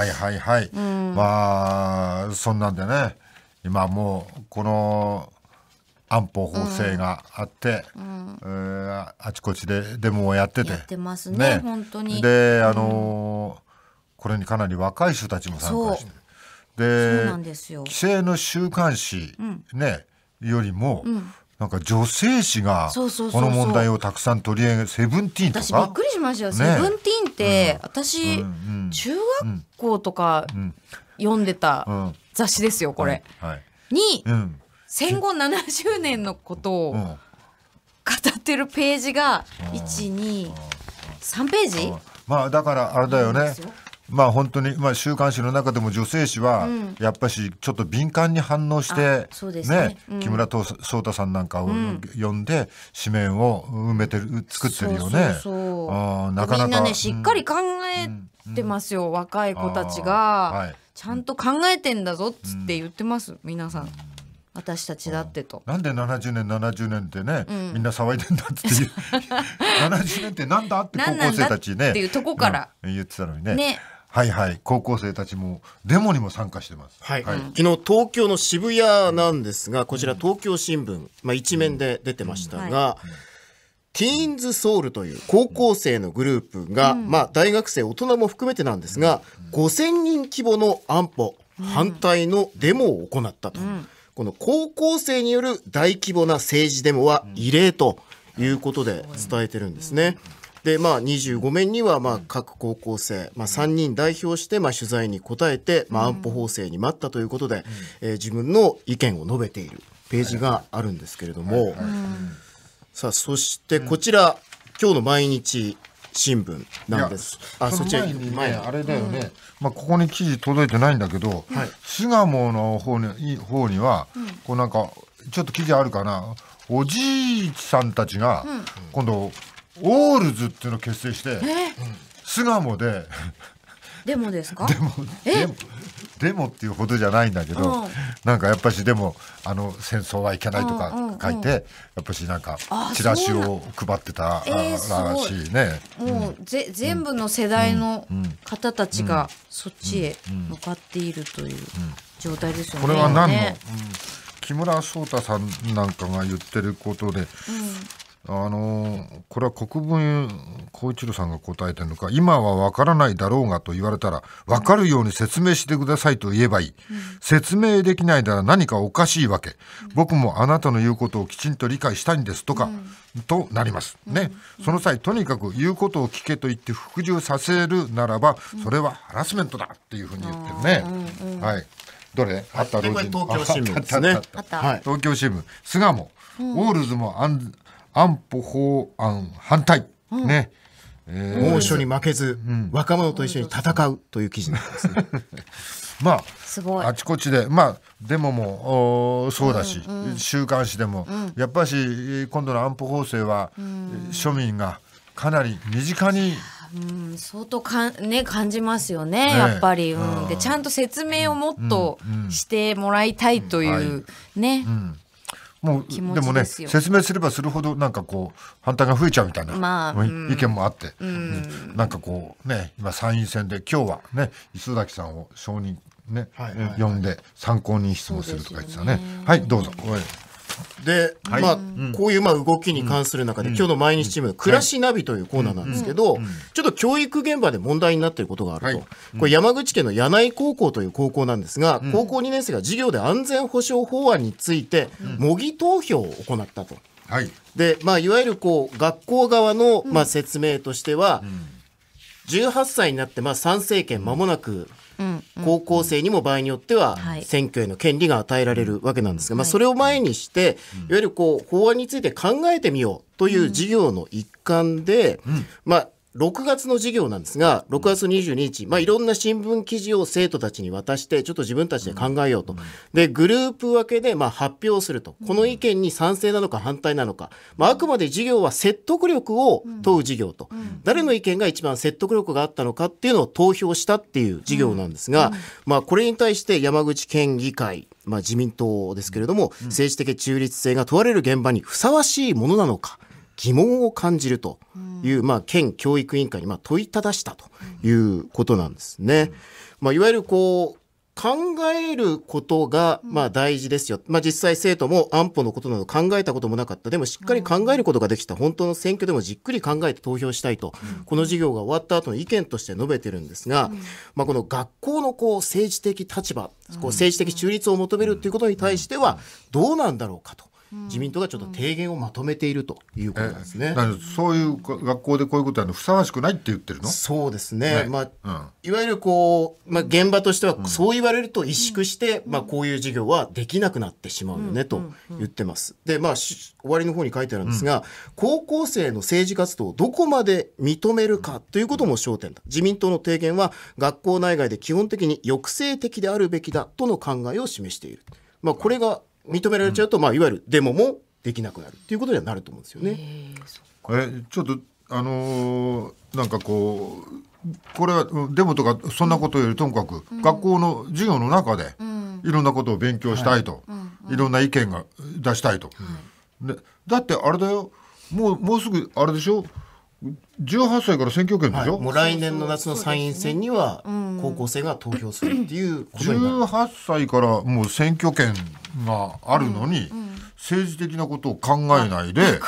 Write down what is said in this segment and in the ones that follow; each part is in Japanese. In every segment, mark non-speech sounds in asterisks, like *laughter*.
はいはいはい、うん、まあそんなんでね今もうこの安保法制があって、うんうん、あちこちでデモをやってて。てますね、ね、本当に。であのー、これにかなり若い人たちも参加してで規制の週刊誌、ねよりも、うん、なんか女性誌がこの問題をたくさん取り上げセブンティーンとか私びっくりしましたよ、ね、セブンティーンって、うん、私、うん中学校とか読んでた雑誌ですよこれ、はいはい、に、戦後70年のことを語ってるページが123ページまあだからあれだよねまあ本当に、まあ、週刊誌の中でも女性誌は、やっぱしちょっと敏感に反応して、ね木村壮太さんなんかを呼んで紙面を埋めてる作ってるよね。そあなかなかねしっかり考えてますよ、若い子たちが、ちゃんと考えてんだぞっつって言ってます、皆さん。私たちだってと、なんで70年70年ってね、みんな騒いでんだって70 *laughs* 年ってなんだって高校生たちねっていうとこから、言ってたのにね。ねはいはい、高校生たちもデモにも参加してます、はいはい、昨日東京の渋谷なんですがこちら東京新聞、まあ、一面で出てましたが、ティーンズソウルという高校生のグループが、うん、まあ、大学生大人も含めてなんですが、うん、5,000人規模の安保反対のデモを行ったと、うん、この高校生による大規模な政治デモは異例ということで伝えてるんですね。うんで、まあ、25面には、まあ、各高校生、まあ、3人代表して、まあ、取材に答えて、まあ、安保法制に待ったということで、えー、自分の意見を述べているページがあるんですけれども、さあ、そしてこちら、今日の毎日新聞なんです。あ、そっち前に、あれだよね、うん、まあ、ここに記事届いてないんだけど、はい、巣鴨の方に方には、うん、こうなんか、ちょっと記事あるかな、おじいさんたちが、今度、うんオールズっていうのを結成して、巣鴨ででもですかでもでもでもっていうほどじゃないんだけど、なんかやっぱしでもあの戦争はいけないとか書いて、やっぱしなんかチラシを配ってたらしいね、もう、ぜ全部の世代の方たちがそっちへ向かっているという状態ですよね。これは何の、木村壮太さんなんかが言ってることで、あのこれは国分光一郎さんが答えてるのか今は分からないだろうがと言われたら分かるように説明してくださいと言えばいい、説明できないなら何かおかしいわけ、僕もあなたの言うことをきちんと理解したいんですとか、うん、となります、ね、その際とにかく言うことを聞けと言って服従させるならばそれはハラスメントだっていうふうに言ってるね、はいどれあった東京新聞ですね東京新聞巣鴨、オールズも安安保法案反対、うん、ね、猛暑に負けず、うん、若者と一緒に戦うという記事なんですね。*laughs* まあ、すごいあちこちで、まあ、デモもおそうだし、うんうん、週刊誌でも、うん、やっぱし今度の安保法制は、うん、庶民がかなり身近に。うん、相当かね感じますよね、ねやっぱり、うん、でちゃんと説明をもっとしてもらいたいという、ね。うんもうでもね説明すればするほどなんかこう反対が増えちゃうみたいな、まあ、意見もあって、うん、なんかこうね今参院選で今日はね磯崎さんを証人ね、はいはいはい、呼んで参考人質問するとか言ってたね。ねはいどうぞ。で、はい、まあ、こういうまあ動きに関する中で、うん、今日の毎日チーム、暮らしナビというコーナーなんですけど、はい、ちょっと教育現場で問題になっていることがあると、はい、これ山口県の柳井高校という高校なんですが、うん、高校2年生が授業で安全保障法案について、模擬投票を行ったと。はい、で、まあ、いわゆるこう学校側のまあ説明としては、18歳になってまあ参政権まもなく高校生にも場合によっては選挙への権利が与えられるわけなんですが、まあ、それを前にして、いわゆるこう法案について考えてみようという事業の一環で、まあ、6月の授業なんですが、6月22日、まあ、いろんな新聞記事を生徒たちに渡して、ちょっと自分たちで考えようと。で、グループ分けで、まあ、発表すると。この意見に賛成なのか反対なのか。まあ、あくまで授業は説得力を問う授業と。誰の意見が一番説得力があったのかっていうのを投票したっていう授業なんですが、まあ、これに対して山口県議会、まあ、自民党ですけれども、政治的中立性が問われる現場にふさわしいものなのか。疑問を感じるという、まあ、県教育委員会にまあ問いただしたということなんですね。まあ、いわゆるこう考えることが、まあ大事ですよ。まあ実際生徒も安保のことなど考えたこともなかった。でもしっかり考えることができた。本当の選挙でもじっくり考えて投票したいと、この授業が終わった後の意見として述べてるんですが、まあこの学校のこう政治的立場、こう政治的中立を求めるということに対しては、どうなんだろうかと。自民党がちょっと提言をまとめているということなんですね。そういう学校でこういうことやるのふさわしくないって言ってるのそうですね、ねまあ、うん、いわゆるこう、まあ、現場としてはそう言われると萎縮して、うん、まあ、こういう事業はできなくなってしまうよねと言ってます。で、まあ、終わりの方に書いてあるんですが、うん、高校生の政治活動をどこまで認めるかということも焦点だ。自民党の提言は学校内外で基本的に抑制的であるべきだとの考えを示している。まあ、これが認められちゃうと、まあ、いわゆるデモもできなくなるっていうことにはなると思うんですよね。ええちょっとあのー、なんかこうこれはデモとかそんなことよりともかく、うん、学校の授業の中で、いろんなことを勉強したいと、はい、いろんな意見が出したいと、はい、でだってあれだよもうもうすぐあれでしょ18歳から選挙権でしょ、はい、もう来年の夏の参院選には高校生が投票するっていうことにな18歳からもう選挙権があるのに、政治的なことを考えないで、で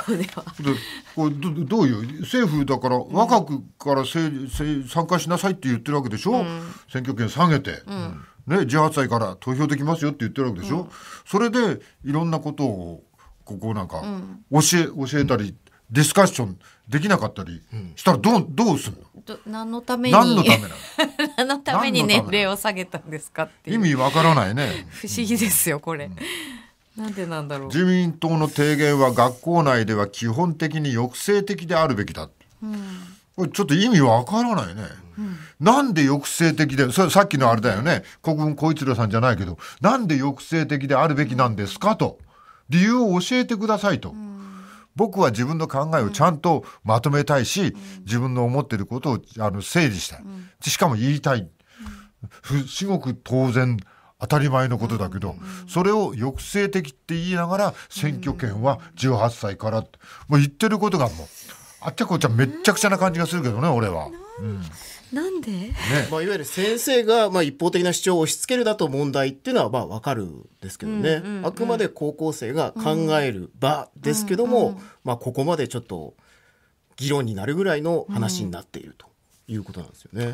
これどどういう政府だから若くからせい参加しなさいって言ってるわけでしょ、うん、選挙権下げて、ね、18歳から投票できますよって言ってるわけでしょ、それでいろんなことをここなんか教え,、教えたり。ディスカッションできなかったりしたらどうどうするの何のために何のためなの *laughs* 何のために年齢を下げたんですかって意味わからないね不思議ですよこれ、うん、なんでなんだろう自民党の提言は学校内では基本的に抑制的であるべきだ、うん、これちょっと意味わからないね、うん、なんで抑制的でそれさっきのあれだよね国分光一郎さんじゃないけどなんで抑制的であるべきなんですかと理由を教えてくださいと。うん僕は自分の考えをちゃんとまとめたいし、自分の思ってることをあの整理したい、しかも言いたい、すごく当然当たり前のことだけど、それを抑制的って言いながら選挙権は18歳からもう言ってることがもうあっちゃこっちゃめっちゃくちゃな感じがするけどね、俺は。うんなんで、ね、まあ、いわゆる先生が、まあ、一方的な主張を押し付けるだと問題っていうのはまあ分かるんですけどね、うんうんうん、あくまで高校生が考える場ですけども、うんうん、まあ、ここまでちょっと議論になるぐらいの話になっているということなんですよね。